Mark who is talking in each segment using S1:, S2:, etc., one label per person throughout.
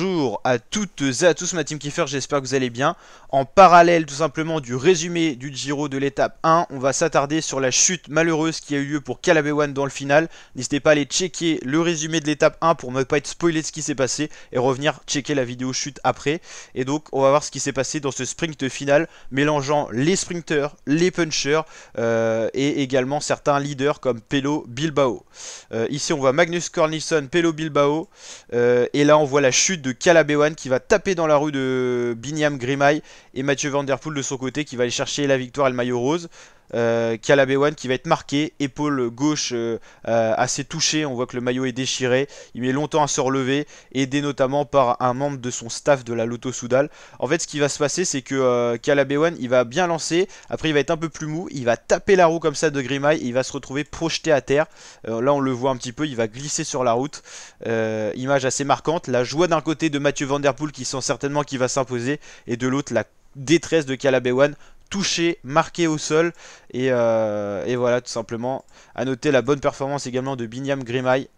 S1: Bonjour à toutes et à tous ma team Kiffer, j'espère que vous allez bien. En parallèle tout simplement du résumé du Giro de l'étape 1, on va s'attarder sur la chute malheureuse qui a eu lieu pour Calabewan dans le final. N'hésitez pas à aller checker le résumé de l'étape 1 pour ne pas être spoilé de ce qui s'est passé et revenir checker la vidéo chute après. Et donc on va voir ce qui s'est passé dans ce sprint final mélangeant les sprinters, les punchers euh, et également certains leaders comme Pelo Bilbao. Euh, ici on voit Magnus Cornelison, Pelo Bilbao euh, et là on voit la chute de de qui va taper dans la rue de Binyam Grimaille et Mathieu Van de son côté qui va aller chercher la victoire et le maillot rose. Euh, calabé qui va être marqué, épaule gauche euh, euh, assez touchée, on voit que le maillot est déchiré, il met longtemps à se relever, aidé notamment par un membre de son staff de la Loto Soudal. En fait ce qui va se passer c'est que Kalabewan il va bien lancer, après il va être un peu plus mou, il va taper la roue comme ça de Grimaille il va se retrouver projeté à terre. là on le voit un petit peu, il va glisser sur la route, image assez marquante, la joie d'un côté de Mathieu Van qui sent certainement qu'il va s'imposer et de l'autre la détresse de Kalabewan touché, marqué au sol. Et, euh, et voilà, tout simplement. À noter la bonne performance également de Binyam Grimaille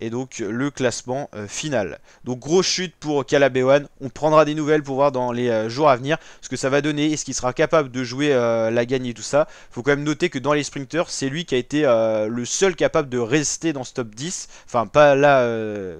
S1: et donc euh, le classement euh, final. Donc grosse chute pour Calabewan, on prendra des nouvelles pour voir dans les euh, jours à venir ce que ça va donner, et ce qu'il sera capable de jouer la gagne et tout ça. Faut quand même noter que dans les sprinters, c'est lui qui a été le seul capable de rester dans ce top 10, enfin pas là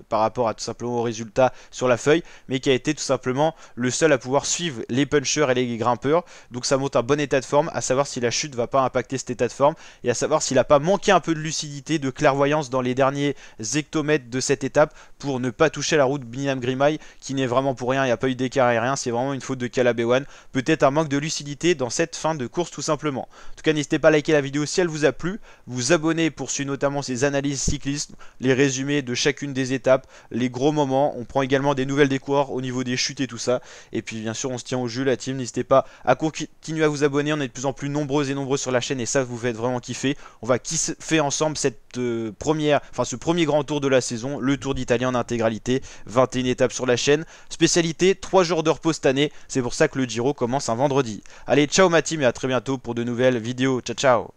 S1: par rapport à tout simplement au résultat sur la feuille, mais qui a été tout simplement le seul à pouvoir suivre les punchers et les grimpeurs, donc ça monte un bon état de forme, à savoir si la chute va pas impacter cet état de forme, et à savoir s'il a pas manqué un peu de lucidité, de clairvoyance dans les derniers hectomètres de cette étape pour ne pas toucher la route Binam Grimaille qui n'est vraiment pour rien, il n'y a pas eu d'écart et rien, c'est vraiment une faute de Calabewan, peut-être un manque de lucidité dans cette fin de course tout simplement. En tout cas n'hésitez pas à liker la vidéo si elle vous a plu, vous abonner pour suivre notamment ces analyses cyclistes, les résumés de chacune des étapes, les gros moments, on prend également des nouvelles découvertes au niveau des chutes et tout ça, et puis bien sûr on se tient au jus la team, n'hésitez pas à continuer à vous abonner, on est de plus en plus nombreux et nombreux sur la chaîne et ça vous fait vraiment kiffer, on va kiffer ensemble cette euh, première, enfin ce premier grand tour de la saison, le Tour d'Italie en intégralité, 21 étapes sur la chaîne. Spécialité, 3 jours de repos cette année, c'est pour ça que le Giro commence un vendredi. Allez, ciao ma team et à très bientôt pour de nouvelles vidéos. Ciao ciao